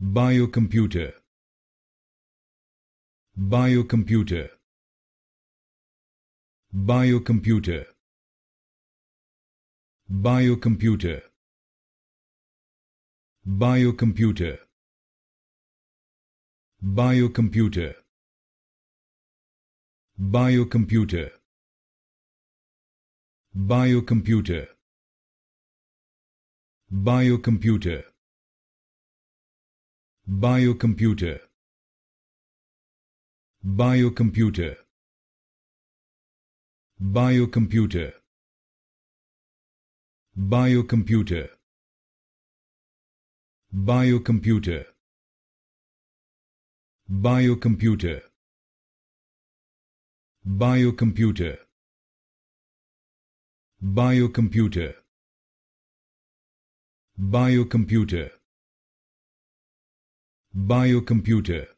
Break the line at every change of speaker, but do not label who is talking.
Biocomputer Biocomputer Biocomputer Biocomputer Biocomputer Biocomputer Biocomputer Biocomputer Biocomputer Biocomputer Biocomputer Biocomputer Biocomputer Biocomputer Biocomputer Biocomputer Biocomputer Biocomputer Biocomputer